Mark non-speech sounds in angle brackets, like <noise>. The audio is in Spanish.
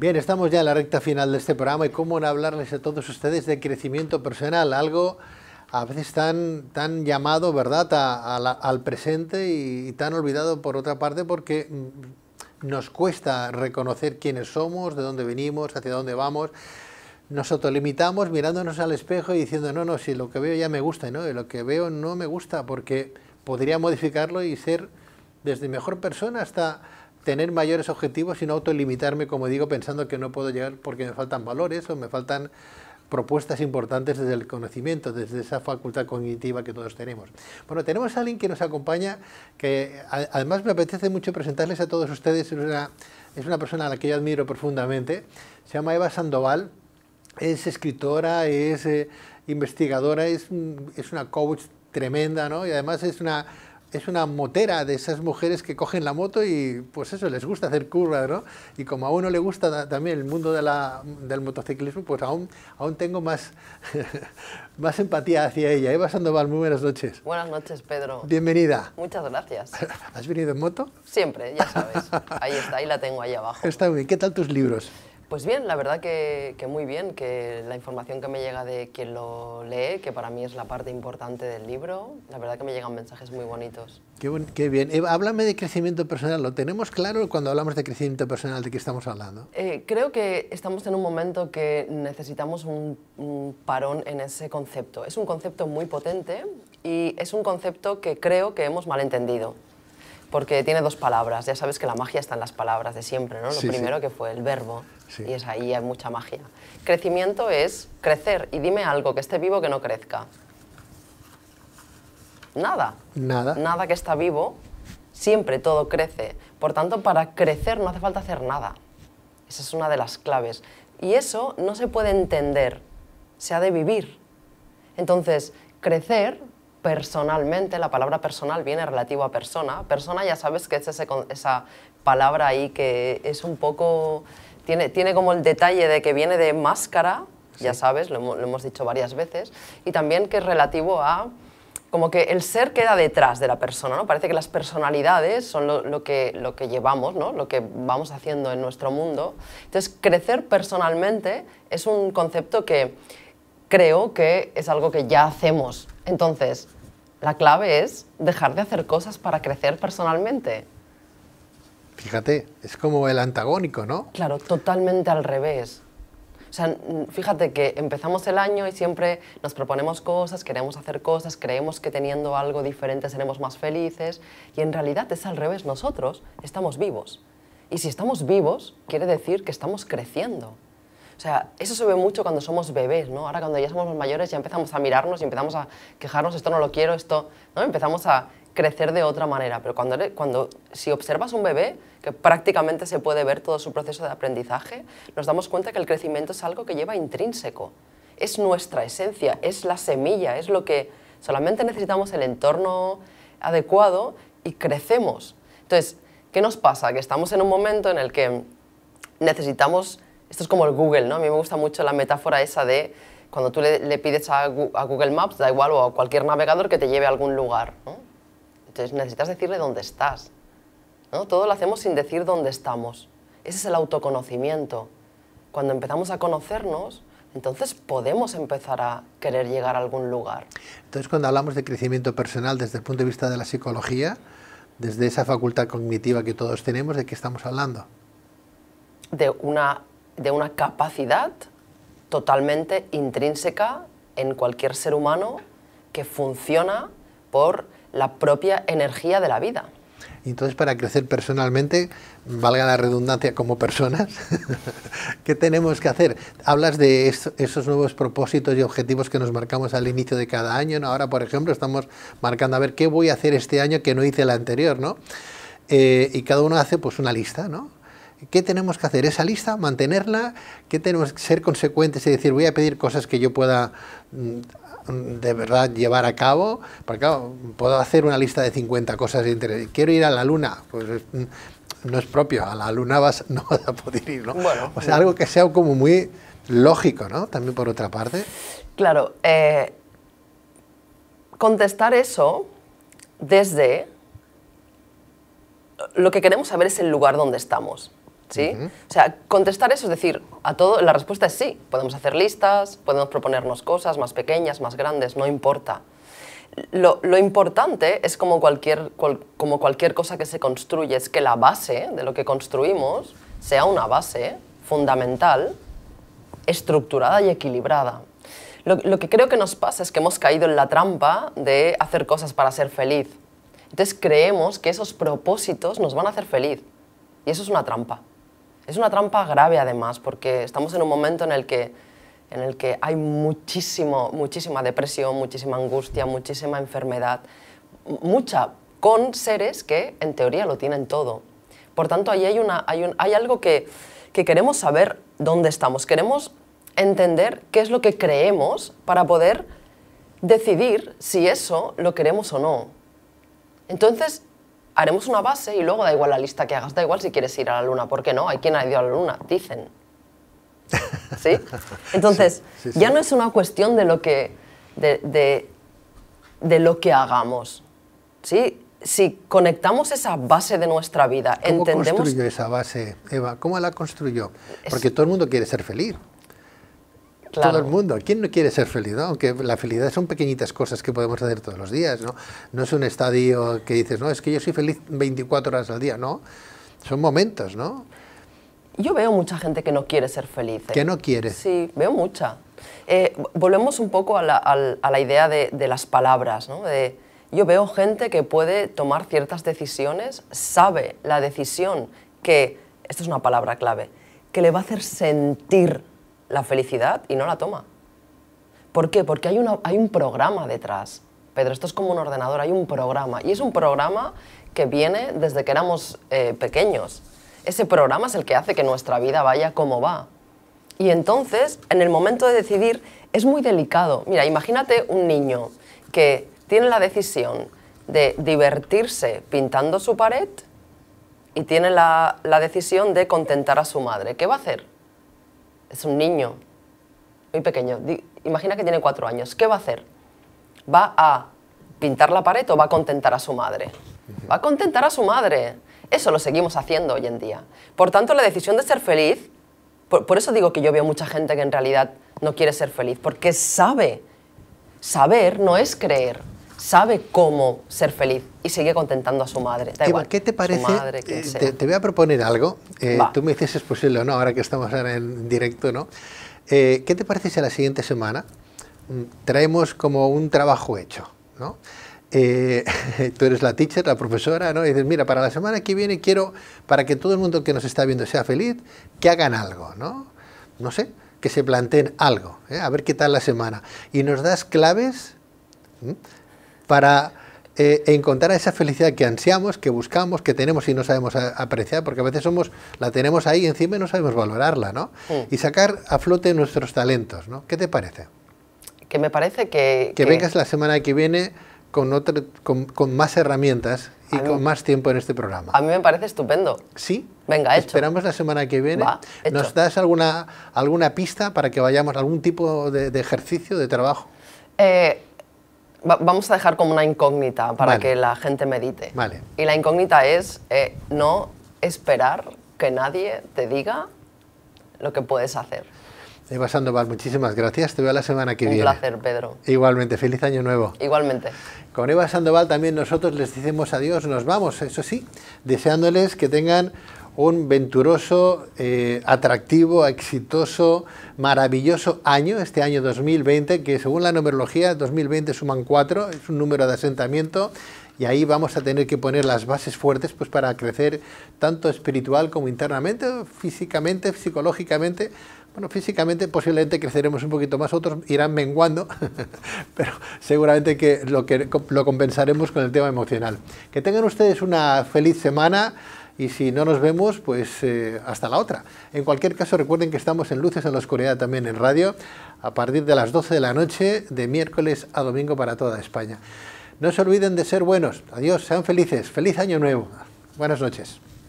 Bien, estamos ya en la recta final de este programa y cómo no hablarles a todos ustedes de crecimiento personal, algo a veces tan, tan llamado, ¿verdad?, al presente y, tan olvidado por otra parte porque mm, nos cuesta reconocer quiénes somos, de dónde venimos, hacia dónde vamos. Nos autolimitamos mirándonos al espejo y diciendo, no, no, si lo que veo ya me gusta, ¿no? Y lo que veo no me gusta porque podría modificarlo y ser desde mejor persona hasta tener mayores objetivos, y no autolimitarme, como digo, pensando que no puedo llegar porque me faltan valores o me faltan propuestas importantes desde el conocimiento, desde esa facultad cognitiva que todos tenemos. Bueno, tenemos a alguien que nos acompaña, que además me apetece mucho presentarles a todos ustedes, es una, es una persona a la que yo admiro profundamente, se llama Eva Sandoval, es escritora, es eh, investigadora, es, es una coach tremenda, ¿no? Y además es una es una motera de esas mujeres que cogen la moto y pues eso, les gusta hacer curvas, ¿no? Y como a uno le gusta también el mundo del motociclismo, pues aún, aún tengo más, <laughs> más empatía hacia ella. Eva Sandoval, muy buenas noches. Buenas noches, Pedro. Bienvenida. Muchas gracias. <laughs> ¿Has venido en moto? Siempre, ya sabes. Ahí está, ahí la tengo, ahí abajo. Está bien. ¿Qué tal tus libros? Pues bien, la verdad que, muy bien, que la información que me llega de quien lo lee, que para mí es la parte importante del libro, la verdad que me llegan mensajes muy bonitos. Qué, bien. Eh, háblame de crecimiento personal. ¿Lo tenemos claro cuando hablamos de crecimiento personal de qué estamos hablando? Eh, creo que estamos en un momento que necesitamos un, parón en ese concepto. Es un concepto muy potente y es un concepto que creo que hemos malentendido porque tiene dos palabras. Ya sabes que la magia está en las palabras de siempre, ¿no? Lo primero que fue el verbo. Y es ahí hay mucha magia. Crecimiento es crecer. Y dime algo que esté vivo que no crezca. Nada. Nada. Nada que está vivo. Siempre todo crece. Por tanto, para crecer no hace falta hacer nada. Esa es una de las claves. Y eso no se puede entender. Se ha de vivir. Entonces, crecer personalmente, la palabra personal viene relativo a persona. Persona ya sabes que es esa palabra ahí que es un poco tiene, tiene como el detalle de que viene de máscara, ya sabes, lo, hemos dicho varias veces, y también que es relativo a como que el ser queda detrás de la persona, ¿no? Parece que las personalidades son lo, lo, que, lo que llevamos, ¿no? Lo que vamos haciendo en nuestro mundo. Entonces, crecer personalmente es un concepto que creo que es algo que ya hacemos. Entonces, la clave es dejar de hacer cosas para crecer personalmente. Fíjate, es como el antagónico, ¿no? Claro, totalmente al revés. O sea, fíjate que empezamos el año y siempre nos proponemos cosas, queremos hacer cosas, creemos que teniendo algo diferente seremos más felices y en realidad es al revés, nosotros estamos vivos. Y si estamos vivos, quiere decir que estamos creciendo. O sea, eso se ve mucho cuando somos bebés, ¿no? Ahora cuando ya somos mayores ya empezamos a mirarnos y empezamos a quejarnos, esto no lo quiero, esto, ¿no? Empezamos a crecer de otra manera. Pero cuando, cuando si observas un bebé, que prácticamente se puede ver todo su proceso de aprendizaje, nos damos cuenta que el crecimiento es algo que lleva intrínseco. Es nuestra esencia, es la semilla, es lo que solamente necesitamos el entorno adecuado y crecemos. Entonces, ¿qué nos pasa? Que estamos en un momento en el que necesitamos, esto es como el Google, ¿no? A mí me gusta mucho la metáfora esa de cuando tú le, pides a, Google Maps, da igual, o a cualquier navegador que te lleve a algún lugar, ¿no? necesitas decirle dónde estás. ¿no? Todo lo hacemos sin decir dónde estamos. Ese es el autoconocimiento. Cuando empezamos a conocernos, entonces podemos empezar a querer llegar a algún lugar. Entonces cuando hablamos de crecimiento personal desde el punto de vista de la psicología, desde esa facultad cognitiva que todos tenemos, ¿de qué estamos hablando? De una, de una capacidad totalmente intrínseca en cualquier ser humano que funciona por la propia energía de la vida. entonces para crecer personalmente, valga la redundancia como personas, <laughs> ¿qué tenemos que hacer? Hablas de esos nuevos propósitos y objetivos que nos marcamos al inicio de cada año. Ahora, por ejemplo, estamos marcando a ver qué voy a hacer este año que no hice el anterior, ¿no? Eh, y cada uno hace pues una lista, ¿no? ¿Qué tenemos que hacer? ¿Esa lista? ¿Mantenerla? ¿Qué tenemos que ser consecuentes y decir voy a pedir cosas que yo pueda mm, de verdad llevar a cabo, porque claro, puedo hacer una lista de 50 cosas de interés. Quiero ir a la luna, pues no es propio, a la luna <laughs> no vas a poder ir, ¿no? o sea, algo que sea como muy lógico, ¿no? También por otra parte. Claro, eh, contestar eso desde... Lo que queremos saber es el lugar donde estamos. ¿sí? O sea, contestar eso es decir, a todo, la respuesta es sí. Podemos hacer listas, podemos proponernos cosas más pequeñas, más grandes, no importa. Lo, importante es como cualquier, como cualquier cosa que se construye, es que la base de lo que construimos sea una base fundamental, estructurada y equilibrada. lo que creo que nos pasa es que hemos caído en la trampa de hacer cosas para ser feliz. Entonces creemos que esos propósitos nos van a hacer feliz. Y eso es una trampa. Es una trampa grave además, porque estamos en un momento en el que, en el que hay muchísimo, muchísima depresión, muchísima angustia, muchísima enfermedad, mucha, con seres que en teoría lo tienen todo. Por tanto, ahí hay, una, hay, hay algo que, que queremos saber dónde estamos, queremos entender qué es lo que creemos para poder decidir si eso lo queremos o no. Entonces, haremos una base y luego da igual la lista que hagas, da igual si quieres ir a la luna, ¿por qué no, hay quien ha ido a la luna, dicen. <laughs> ¿Sí? Entonces, ya no es una cuestión de lo que, de, de, lo que hagamos. ¿Sí? Si conectamos esa base de nuestra vida, entendemos... ¿Cómo construyó esa base, Eva? ¿Cómo la construyó? Porque todo el mundo quiere ser feliz. Todo el mundo. ¿Quién no quiere ser feliz? Aunque la felicidad son pequeñitas cosas que podemos hacer todos los días, ¿no? No es un estadio que dices, no, es que yo soy feliz 24 horas al día, no. Son momentos, ¿no? Yo veo mucha gente que no quiere ser feliz. ¿eh? Que no quiere. Sí, veo mucha. Eh, volvemos un poco a la, a la idea de, de, las palabras, ¿no? De, yo veo gente que puede tomar ciertas decisiones, sabe la decisión que, esto es una palabra clave, que le va a hacer sentir la felicidad y no la toma. ¿Por qué? Porque hay, hay un programa detrás. Pedro, esto es como un ordenador, hay un programa. Y es un programa que viene desde que éramos eh, pequeños. Ese programa es el que hace que nuestra vida vaya como va. Y entonces, en el momento de decidir, es muy delicado. Mira, imagínate un niño que tiene la decisión de divertirse pintando su pared y tiene la decisión de contentar a su madre. ¿Qué va a hacer? es un niño muy pequeño, imagina que tiene cuatro años, ¿qué va a hacer? ¿Va a pintar la pared o va a contentar a su madre? Va a contentar a su madre. Eso lo seguimos haciendo hoy en día. Por tanto, la decisión de ser feliz, por, eso digo que yo veo mucha gente que en realidad no quiere ser feliz, porque sabe, saber no es creer sabe cómo ser feliz y sigue contentando a su madre. ¿qué te parece? Eh, te, voy a proponer algo. Eh, tú me dices si es posible o no, ahora que estamos en directo, ¿no? Eh, ¿Qué te parece si a la siguiente semana mm, traemos como un trabajo hecho, ¿no? <laughs> tú eres la teacher, la profesora, ¿no? Y dices, mira, para la semana que viene quiero, para que todo el mundo que nos está viendo sea feliz, que hagan algo, ¿no? No sé, que se planteen algo, a ver qué tal la semana. Y nos das claves para eh, encontrar esa felicidad que ansiamos, que buscamos, que tenemos y no sabemos apreciar, porque a veces somos, la tenemos ahí encima y no sabemos valorarla, ¿no? Mm. Y sacar a flote nuestros talentos, ¿no? ¿Qué te parece? Que me parece que... Que, vengas la semana que viene con, más herramientas y con más tiempo en este programa. A mí me parece estupendo. ¿Sí? Venga, hecho. Esperamos la semana que viene. ¿Nos das alguna, alguna pista para que vayamos, algún tipo de, de ejercicio, de trabajo? Eh, vamos a dejar como una incógnita para que la gente medite. Y la incógnita es eh, no esperar que nadie te diga lo que puedes hacer. Eva eh, Sandoval, muchísimas gracias. Te veo la semana que viene. Un placer, Pedro. Igualmente, feliz año nuevo. Igualmente. Con Eva Sandoval también nosotros les decimos adiós, nos vamos, eso sí, deseándoles que tengan un venturoso, eh, atractivo, exitoso, maravilloso año, este año 2020, que según la numerología 2020 suman cuatro, es un número de asentamiento y ahí vamos a tener que poner las bases fuertes pues, para crecer tanto espiritual como internamente, físicamente, psicológicamente, físicamente posiblemente creceremos un poquito más, otros irán menguando, <laughs> pero seguramente que lo, que lo compensaremos con el tema emocional. Que tengan ustedes una feliz semana y si no nos vemos, pues eh, hasta la otra. En cualquier caso, recuerden que estamos en Luces en la Oscuridad también en radio, a partir de las 12 de la noche, de miércoles a domingo para toda España. No se olviden de ser buenos. Adiós, sean felices. Feliz año nuevo. Buenas noches.